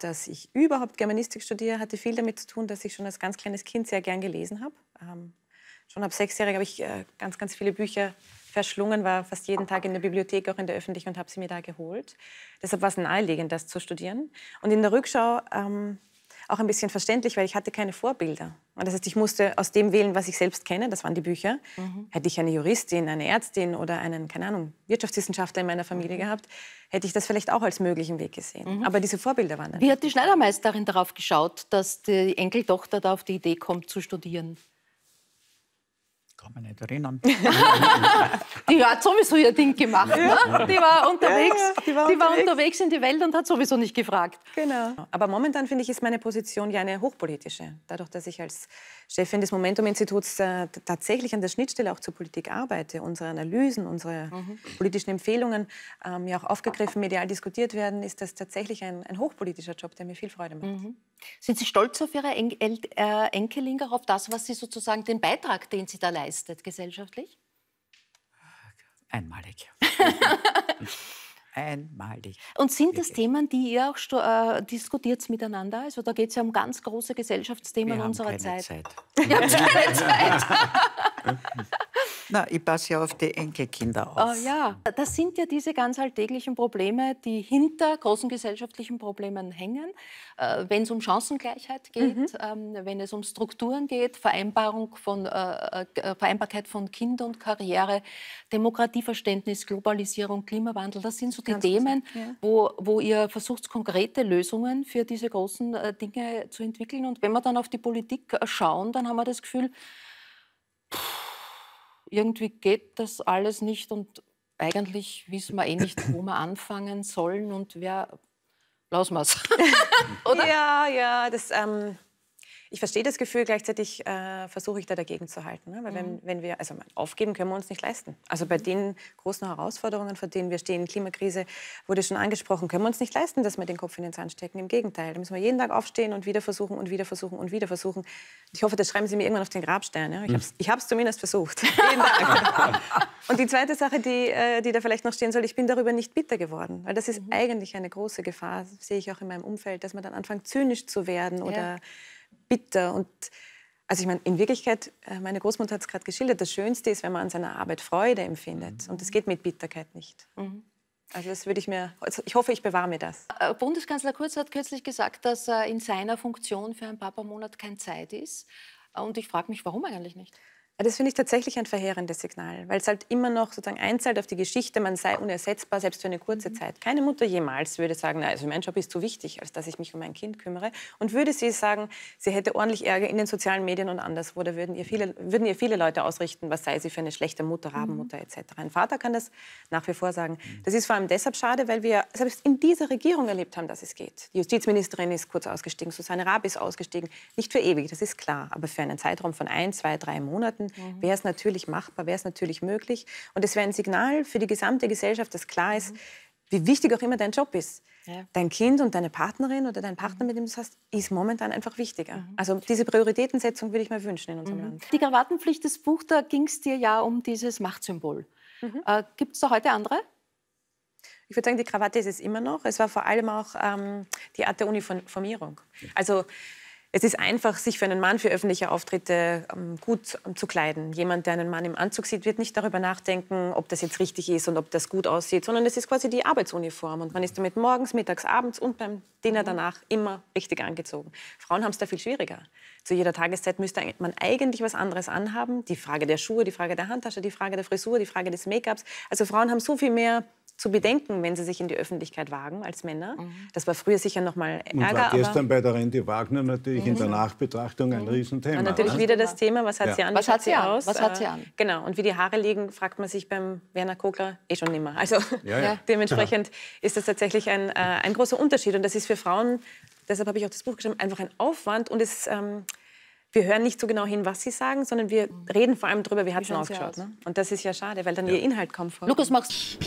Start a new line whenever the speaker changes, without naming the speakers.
Dass ich überhaupt Germanistik studiere, hatte viel damit zu tun, dass ich schon als ganz kleines Kind sehr gern gelesen habe. Ähm, schon ab sechsjährig habe ich äh, ganz, ganz viele Bücher verschlungen, war fast jeden Tag in der Bibliothek, auch in der öffentlichen und habe sie mir da geholt. Deshalb war es naheliegend, das zu studieren. Und in der Rückschau ähm, auch ein bisschen verständlich, weil ich hatte keine Vorbilder. Und das heißt, ich musste aus dem wählen, was ich selbst kenne, das waren die Bücher. Mhm. Hätte ich eine Juristin, eine Ärztin oder einen, keine Ahnung, Wirtschaftswissenschaftler in meiner Familie mhm. gehabt, hätte ich das vielleicht auch als möglichen Weg gesehen. Mhm. Aber diese Vorbilder waren dann.
Wie hat die Schneidermeisterin darauf geschaut, dass die Enkeltochter da auf die Idee kommt, zu studieren? kann mich nicht erinnern. die hat sowieso ihr Ding
gemacht. Ne? Die war unterwegs, die war, die war unterwegs. in die Welt und hat sowieso nicht gefragt. Genau. Aber momentan finde ich, ist meine Position ja eine hochpolitische. Dadurch, dass ich als Chefin des Momentum-Instituts äh, tatsächlich an der Schnittstelle auch zur Politik arbeite, unsere Analysen, unsere mhm. politischen Empfehlungen ähm, ja auch aufgegriffen, medial diskutiert werden, ist das tatsächlich ein, ein hochpolitischer Job, der mir viel Freude macht. Mhm. Sind Sie stolz auf Ihre en El äh, Enkelin, auf das, was Sie sozusagen,
den Beitrag, den Sie da leisten? belastet gesellschaftlich? Einmalig. Einmalig. Und sind das Themen, die ihr auch äh, diskutiert miteinander? Also da geht es ja um ganz große Gesellschaftsthemen Wir unserer Zeit. Wir haben keine Zeit. Na, ich passe ja auf die Enkelkinder auf. Oh, ja, das sind ja diese ganz alltäglichen Probleme, die hinter großen gesellschaftlichen Problemen hängen. Äh, wenn es um Chancengleichheit geht, mhm. ähm, wenn es um Strukturen geht, Vereinbarung von, äh, äh Vereinbarkeit von Kind und Karriere, Demokratieverständnis, Globalisierung, Klimawandel, das sind so die ganz Themen, ja. wo, wo ihr versucht, konkrete Lösungen für diese großen äh, Dinge zu entwickeln. Und wenn wir dann auf die Politik äh, schauen, dann haben wir das Gefühl, irgendwie geht das alles nicht und eigentlich wissen wir eh nicht, wo wir anfangen sollen und wer. Lass mal's.
Oder? Ja, ja, das. Ähm ich verstehe das Gefühl, gleichzeitig äh, versuche ich da dagegen zu halten. Ne? Weil mhm. wenn, wenn wir, also aufgeben können wir uns nicht leisten. Also bei mhm. den großen Herausforderungen, vor denen wir stehen, Klimakrise wurde schon angesprochen, können wir uns nicht leisten, dass wir den Kopf in den Sand stecken. Im Gegenteil, da müssen wir jeden Tag aufstehen und wieder versuchen und wieder versuchen und wieder versuchen. ich hoffe, das schreiben Sie mir irgendwann auf den Grabstein. Ja? Ich mhm. habe es zumindest versucht. jeden Tag. und die zweite Sache, die, äh, die da vielleicht noch stehen soll, ich bin darüber nicht bitter geworden. Weil das ist mhm. eigentlich eine große Gefahr, sehe ich auch in meinem Umfeld, dass man dann anfängt, zynisch zu werden ja. oder bitter. Und also ich meine, in Wirklichkeit, äh, meine Großmutter hat es gerade geschildert, das Schönste ist, wenn man an seiner Arbeit Freude empfindet. Mhm. Und das geht mit Bitterkeit nicht. Mhm. Also das würde ich mir, also ich hoffe, ich bewahre mir das.
Äh, äh, Bundeskanzler Kurz hat kürzlich gesagt, dass in seiner Funktion für einen Papa-Monat keine Zeit ist. Und ich frage mich, warum
eigentlich nicht? Das finde ich tatsächlich ein verheerendes Signal, weil es halt immer noch sozusagen einzahlt auf die Geschichte, man sei unersetzbar, selbst für eine kurze mhm. Zeit. Keine Mutter jemals würde sagen, na, also mein Job ist zu wichtig, als dass ich mich um mein Kind kümmere. Und würde sie sagen, sie hätte ordentlich Ärger in den sozialen Medien und anderswo, da würden ihr viele, würden ihr viele Leute ausrichten, was sei sie für eine schlechte Mutter, mhm. Rabenmutter etc. Ein Vater kann das nach wie vor sagen. Mhm. Das ist vor allem deshalb schade, weil wir selbst in dieser Regierung erlebt haben, dass es geht. Die Justizministerin ist kurz ausgestiegen, Susanne Raab ist ausgestiegen. Nicht für ewig, das ist klar, aber für einen Zeitraum von ein, zwei, drei Monaten Möglichkeiten, mhm. wäre es natürlich machbar, wäre es natürlich möglich. Und es wäre ein Signal für die gesamte Gesellschaft, dass klar ist, mhm. wie wichtig auch immer dein Job ist. Ja. Dein Kind und deine Partnerin oder dein Partner, mhm. mit dem du es hast, ist momentan einfach wichtiger. Mhm. Also diese Prioritätensetzung würde ich mir wünschen in unserem mhm. Land. Die Krawattenpflicht des Buch, da ging es dir ja um dieses Machtsymbol. Mhm. Äh, Gibt es da heute andere? Ich würde sagen, die Krawatte ist es immer noch. Es war vor allem auch ähm, die Art der Uniformierung. Also es ist einfach, sich für einen Mann für öffentliche Auftritte ähm, gut ähm, zu kleiden. Jemand, der einen Mann im Anzug sieht, wird nicht darüber nachdenken, ob das jetzt richtig ist und ob das gut aussieht, sondern es ist quasi die Arbeitsuniform. Und man ist damit morgens, mittags, abends und beim Dinner mhm. danach immer richtig angezogen. Frauen haben es da viel schwieriger. Zu jeder Tageszeit müsste man eigentlich was anderes anhaben. Die Frage der Schuhe, die Frage der Handtasche, die Frage der Frisur, die Frage des Make-ups. Also Frauen haben so viel mehr zu bedenken, wenn sie sich in die Öffentlichkeit wagen als Männer. Mhm. Das war früher sicher noch mal Ärger. Und war gestern
bei der Randy Wagner natürlich mhm. in der mhm. Nachbetrachtung ein mhm. Riesenthema. Und natürlich oder? wieder
das Thema, was hat ja. sie an, was, hat sie, aus. Was hat sie äh, an? Genau, und wie die Haare liegen, fragt man sich beim Werner Kogler eh schon nimmer. Also ja, ja. dementsprechend ist das tatsächlich ein, äh, ein großer Unterschied. Und das ist für Frauen, deshalb habe ich auch das Buch geschrieben, einfach ein Aufwand. Und es... Ähm, wir hören nicht so genau hin, was sie sagen, sondern wir mhm. reden vor allem darüber, wie hat es ausgeschaut. Ne? Und das ist ja schade, weil dann ja. ihr Inhalt kommt vor. Lukas, machst